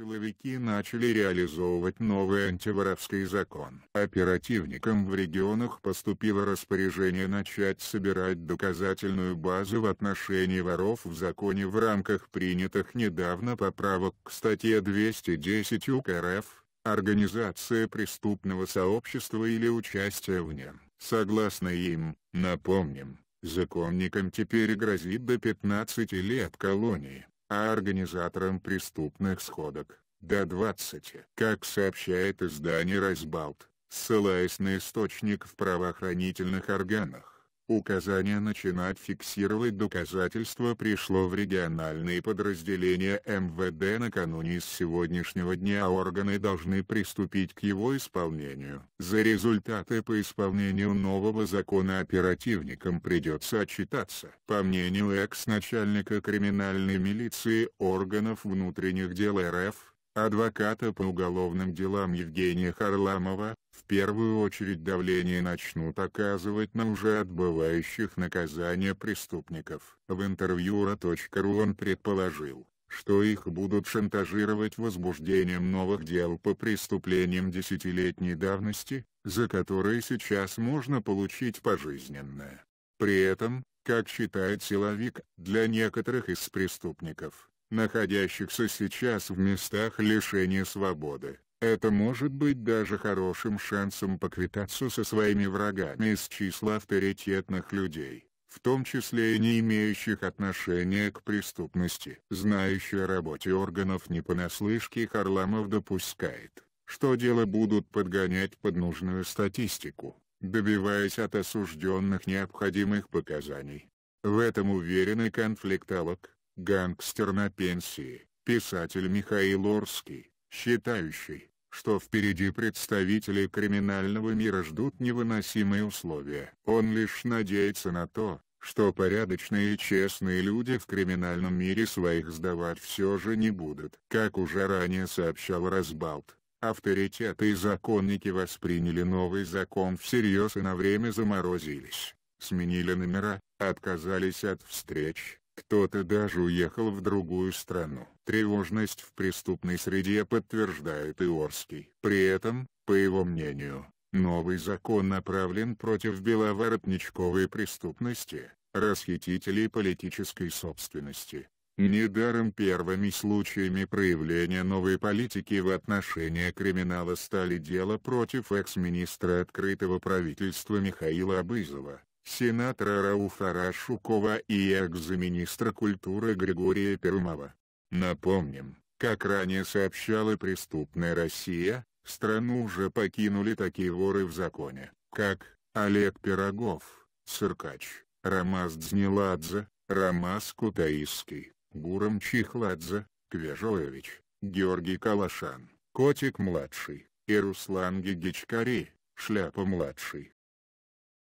силовики начали реализовывать новый антиворовский закон. Оперативникам в регионах поступило распоряжение начать собирать доказательную базу в отношении воров в законе в рамках принятых недавно поправок к статье 210 УК РФ, организация преступного сообщества или участие в нем. Согласно им, напомним, законникам теперь грозит до 15 лет колонии а организатором преступных сходок – до 20, как сообщает издание «Райсбалт», ссылаясь на источник в правоохранительных органах. Указание начинать фиксировать доказательства пришло в региональные подразделения МВД накануне с сегодняшнего дня органы должны приступить к его исполнению. За результаты по исполнению нового закона оперативникам придется отчитаться. По мнению экс-начальника криминальной милиции органов внутренних дел РФ, адвоката по уголовным делам Евгения Харламова, в первую очередь давление начнут оказывать на уже отбывающих наказание преступников. В интервью Ра.ру он предположил, что их будут шантажировать возбуждением новых дел по преступлениям десятилетней давности, за которые сейчас можно получить пожизненное. При этом, как считает силовик, для некоторых из преступников, находящихся сейчас в местах лишения свободы, это может быть даже хорошим шансом поквитаться со своими врагами из числа авторитетных людей, в том числе и не имеющих отношения к преступности. Знающий о работе органов не понаслышке Харламов допускает, что дело будут подгонять под нужную статистику, добиваясь от осужденных необходимых показаний. В этом уверен и конфликтолог, гангстер на пенсии, писатель Михаил Орский считающий, что впереди представители криминального мира ждут невыносимые условия. Он лишь надеется на то, что порядочные и честные люди в криминальном мире своих сдавать все же не будут. Как уже ранее сообщал Разбалт, авторитеты и законники восприняли новый закон всерьез и на время заморозились, сменили номера, отказались от встреч, кто-то даже уехал в другую страну. Тревожность в преступной среде подтверждает Иорский. При этом, по его мнению, новый закон направлен против беловоротничковой преступности, расхитителей политической собственности. Недаром первыми случаями проявления новой политики в отношении криминала стали дела против экс-министра открытого правительства Михаила Абызова, сенатора Рауфа Рашукова и экс-министра культуры Григория Пермова. Напомним, как ранее сообщала преступная Россия, страну уже покинули такие воры в законе, как Олег Пирогов, Циркач, Рамаз Дзнеладзе, Рамаз Кутаиский, Гурам Чихладзе, Квежоевич, Георгий Калашан, Котик-младший, и Руслан Гигичкари, Шляпа-младший.